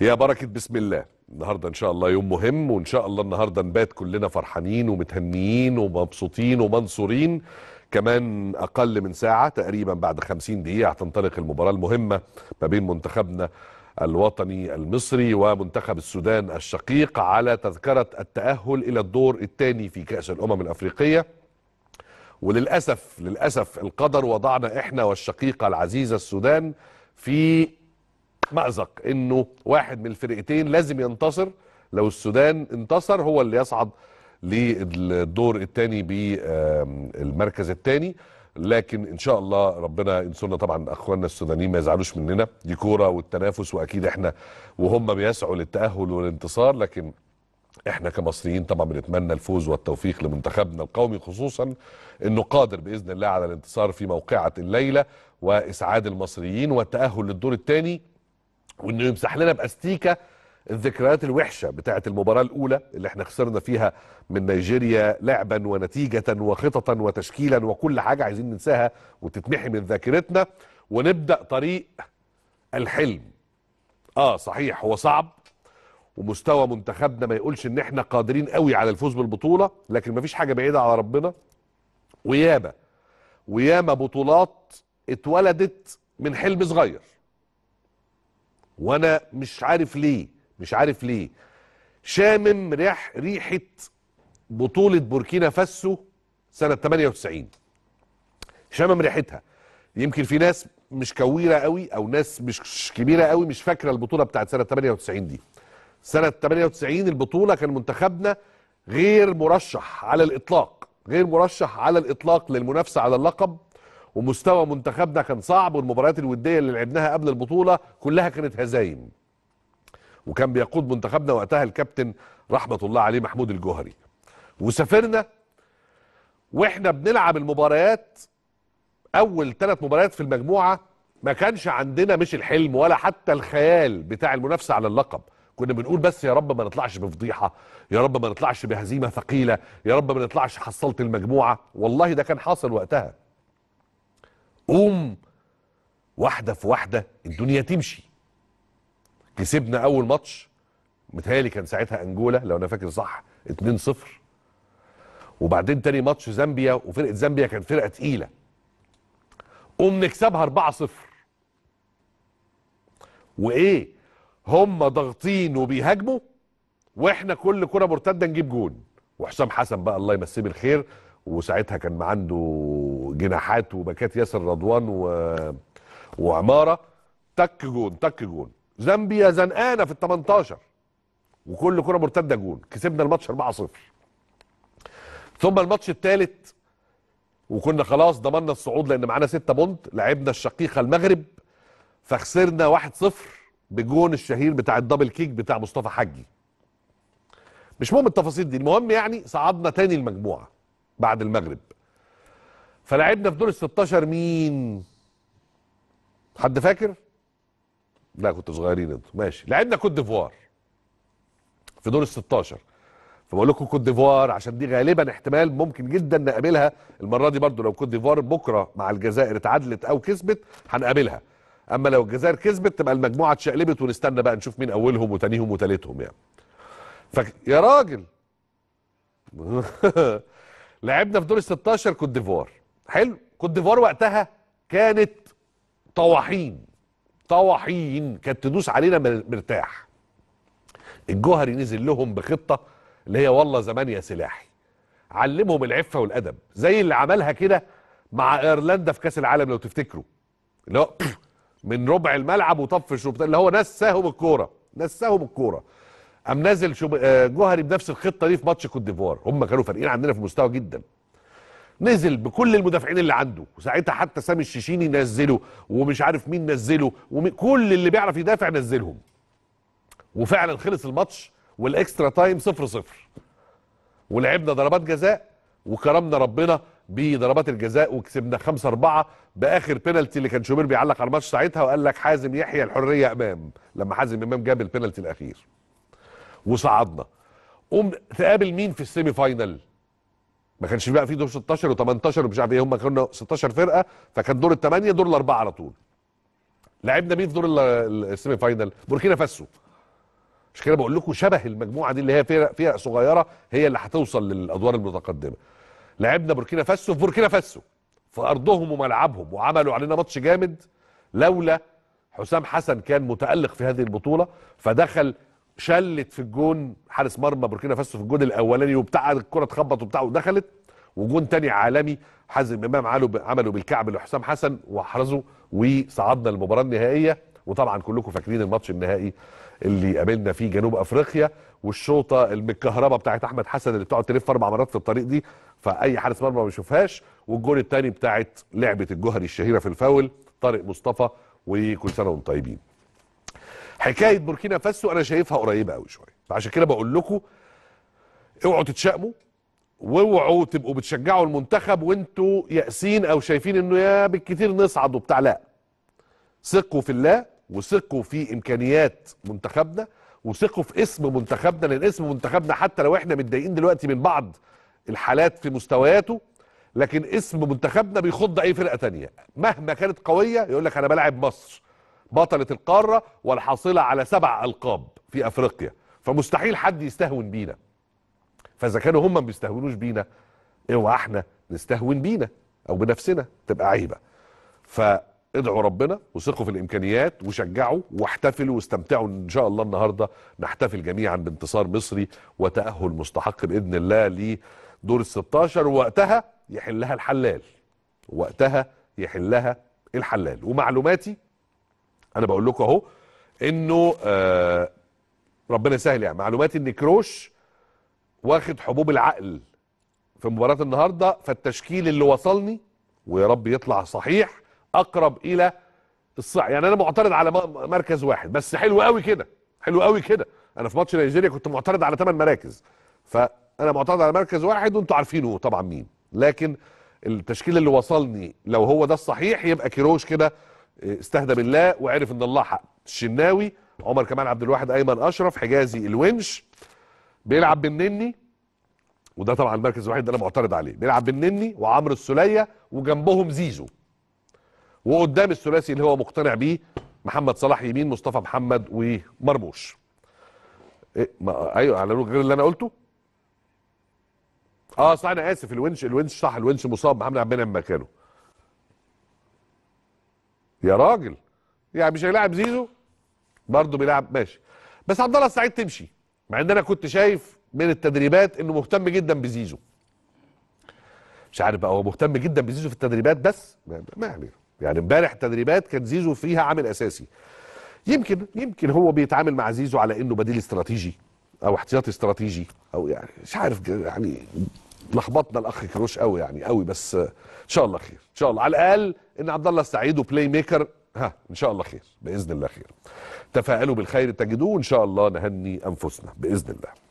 يا بركة بسم الله النهاردة إن شاء الله يوم مهم وإن شاء الله النهاردة نبات كلنا فرحانين ومتهنيين ومبسوطين ومنصورين كمان أقل من ساعة تقريبا بعد 50 دقيقة هتنطلق المباراة المهمة ما بين منتخبنا الوطني المصري ومنتخب السودان الشقيق على تذكرة التأهل إلى الدور الثاني في كأس الأمم الأفريقية وللأسف للأسف القدر وضعنا إحنا والشقيقة العزيزة السودان في مأزق انه واحد من الفرقتين لازم ينتصر لو السودان انتصر هو اللي يصعد للدور الثاني بالمركز الثاني لكن ان شاء الله ربنا ينصرنا طبعا اخواننا السودانيين ما يزعلوش مننا دي كوره والتنافس واكيد احنا وهم بيسعوا للتاهل والانتصار لكن احنا كمصريين طبعا بنتمنى الفوز والتوفيق لمنتخبنا القومي خصوصا انه قادر باذن الله على الانتصار في موقعه الليله واسعاد المصريين والتاهل للدور الثاني وانه يمسح لنا باستيكه الذكريات الوحشه بتاعه المباراه الاولى اللي احنا خسرنا فيها من نيجيريا لعبا ونتيجه وخططا وتشكيلا وكل حاجه عايزين ننساها وتتمحي من ذاكرتنا ونبدا طريق الحلم اه صحيح هو صعب ومستوى منتخبنا ما يقولش ان احنا قادرين قوي على الفوز بالبطوله لكن مفيش حاجه بعيده على ربنا وياما وياما بطولات اتولدت من حلم صغير وانا مش عارف ليه مش عارف ليه شامم ريح ريحه بطوله بوركينا فاسو سنه 98 شامم ريحتها يمكن في ناس مش كويره قوي او ناس مش كبيره قوي مش فاكره البطوله بتاعت سنه 98 دي سنه 98 البطوله كان منتخبنا غير مرشح على الاطلاق غير مرشح على الاطلاق للمنافسه على اللقب ومستوى منتخبنا كان صعب والمباريات الوديه اللي لعبناها قبل البطوله كلها كانت هزايم وكان بيقود منتخبنا وقتها الكابتن رحمه الله عليه محمود الجوهري وسافرنا واحنا بنلعب المباريات اول ثلاث مباريات في المجموعه ما كانش عندنا مش الحلم ولا حتى الخيال بتاع المنافسه على اللقب كنا بنقول بس يا رب ما نطلعش بفضيحه يا رب ما نطلعش بهزيمه ثقيله يا رب ما نطلعش حصلت المجموعه والله ده كان حاصل وقتها قوم واحده في واحده الدنيا تمشي كسبنا اول ماتش متهيألي كان ساعتها انجولا لو انا فاكر صح 2-0 وبعدين تاني ماتش زامبيا وفرقه زامبيا كانت فرقه تقيله قوم نكسبها 4-0 وايه هم ضاغطين وبيهاجموا واحنا كل كره مرتده نجيب جون وحسام حسن بقى الله يمسيه بالخير وساعتها كان عنده جناحات وباكات ياسر رضوان و... وعماره تك جون تك جون زامبيا زنقانه في ال 18 وكل كره مرتده جون كسبنا الماتش 4-0 ثم الماتش الثالث وكنا خلاص ضمننا الصعود لان معانا 6 بونت لعبنا الشقيقه المغرب فخسرنا 1-0 بجون الشهير بتاع الدبل كيك بتاع مصطفى حجي مش مهم التفاصيل دي المهم يعني صعدنا تاني المجموعه بعد المغرب فلعبنا في دور ال 16 مين؟ حد فاكر؟ لا كنتوا صغيرين انتوا ماشي لعبنا كوت ديفوار في دور ال 16 فبقول لكم كوت ديفوار عشان دي غالبا احتمال ممكن جدا نقابلها المره دي برضو لو كوت ديفوار بكره مع الجزائر اتعادلت او كسبت هنقابلها اما لو الجزائر كسبت تبقى المجموعه اتشقلبت ونستنى بقى نشوف مين اولهم وتانيهم وتالتهم يعني ف... يا راجل لعبنا في دور ال 16 كوت ديفوار حلو كوت ديفوار وقتها كانت طواحين طواحين كانت تدوس علينا مرتاح الجوهري نزل لهم بخطه اللي هي والله زمان يا سلاحي علمهم العفه والادب زي اللي عملها كده مع ايرلندا في كاس العالم لو تفتكروا اللي هو من ربع الملعب وطفش اللي هو نساهم الكوره نساهم الكوره قام نازل آه، جوهري بنفس الخطه دي في ماتش كوت ديفوار هم كانوا فارقين عندنا في المستوى جدا نزل بكل المدافعين اللي عنده وساعتها حتى سامي الشيشيني نزله ومش عارف مين نزله وكل اللي بيعرف يدافع نزلهم وفعلا خلص الماتش والاكسترا تايم صفر صفر ولعبنا ضربات جزاء وكرمنا ربنا بضربات الجزاء وكسبنا 5 4 باخر بينالتي اللي كان شوبير بيعلق على الماتش ساعتها وقال لك حازم يحيى الحريه امام لما حازم امام جاب البينالتي الاخير وصعدنا قوم تقابل مين في السيمي فاينل ما كانش بقى في دور 16 و18 ومش عارف ايه هم كانوا 16 فرقه فكان دور الثمانيه دور الاربعه على طول لعبنا مين في دور السيمي فاينل بوركينا فاسو مش كده بقول لكم شبه المجموعه دي اللي هي فرق فيها صغيره هي اللي هتوصل للادوار المتقدمه لعبنا بوركينا فاسو في بوركينا فاسو في ارضهم وملعبهم وعملوا علينا ماتش جامد لولا حسام حسن كان متالق في هذه البطوله فدخل شلت في الجون حارس مرمى بوركينا فاسو في الجون الاولاني وبتاع الكره اتخبط وبتاع ودخلت وجون تاني عالمي حازم امام عمله بالكعب لحسام حسن واحرزه وصعدنا المباراه النهائيه وطبعا كلكم فاكرين الماتش النهائي اللي قابلنا فيه جنوب افريقيا والشوطه الكهرباء بتاعت احمد حسن اللي بتقعد تلف اربع مرات في الطريق دي فاي حارس مرمى ما بيشوفهاش والجون الثاني بتاعت لعبه الجوهري الشهيره في الفاول طارق مصطفى وكل سنه وانتم طيبين حكايه بوركينا فاسو انا شايفها قريبه قوي شويه فعشان كده بقول لكم اوعوا تتشائموا واوعوا تبقوا بتشجعوا المنتخب وانتوا يأسين او شايفين انه يا بالكثير نصعد وبتاع لا ثقوا في الله وثقوا في امكانيات منتخبنا وثقوا في اسم منتخبنا لان اسم منتخبنا حتى لو احنا متضايقين دلوقتي من بعض الحالات في مستوياته لكن اسم منتخبنا بيخض اي فرقه تانية مهما كانت قويه يقول لك انا بلعب مصر بطلة القارة والحاصلة على سبع ألقاب في أفريقيا فمستحيل حد يستهون بينا فإذا كانوا هم ما بيستهونوش بينا اوعى احنا نستهون بينا أو بنفسنا تبقى عيبة فادعوا ربنا وثقوا في الإمكانيات وشجعوا واحتفلوا واستمتعوا إن شاء الله النهاردة نحتفل جميعا بانتصار مصري وتأهل مستحق بإذن الله لدور ال 16 وقتها يحلها الحلال وقتها يحلها الحلال ومعلوماتي انا بقول لكم اهو انه آه ربنا يسهل يعني معلومات ان كروش واخد حبوب العقل في مباراه النهارده فالتشكيل اللي وصلني ويا رب يطلع صحيح اقرب الى الصح يعني انا معترض على مركز واحد بس حلو قوي كده حلو قوي كده انا في ماتش نيجيريا كنت معترض على ثمان مراكز فانا معترض على مركز واحد وانتوا عارفينه طبعا مين لكن التشكيل اللي وصلني لو هو ده الصحيح يبقى كيروش كده استهدى بالله وعرف ان الله حق الشناوي عمر كمال عبد الواحد ايمن اشرف حجازي الونش بيلعب بالنني وده طبعا المركز الوحيد ده انا معترض عليه بيلعب بالنني وعمرو السلية وجنبهم زيزو وقدام الثلاثي اللي هو مقتنع بيه محمد صلاح يمين مصطفى محمد ومرموش إيه ما ايوه على غير اللي انا قلته اه صح انا اسف الونش الونش صح الونش مصاب محمد عبد المنعم مكانه يا راجل يعني مش هيلاعب زيزو برضه بيلعب ماشي بس عبد الله السعيد تمشي مع ان انا كنت شايف من التدريبات انه مهتم جدا بزيزو مش عارف بقى هو مهتم جدا بزيزو في التدريبات بس ما علينا يعني،, يعني امبارح التدريبات كان زيزو فيها عامل اساسي يمكن يمكن هو بيتعامل مع زيزو على انه بديل استراتيجي او احتياطي استراتيجي او يعني مش عارف يعني لخبطنا الاخ كروش قوي يعني قوي بس ان شاء الله خير ان شاء الله على الاقل ان عبد الله السعيد وبلاي ميكر ها ان شاء الله خير باذن الله خير تفاءلوا بالخير تجدوه ان شاء الله نهني انفسنا باذن الله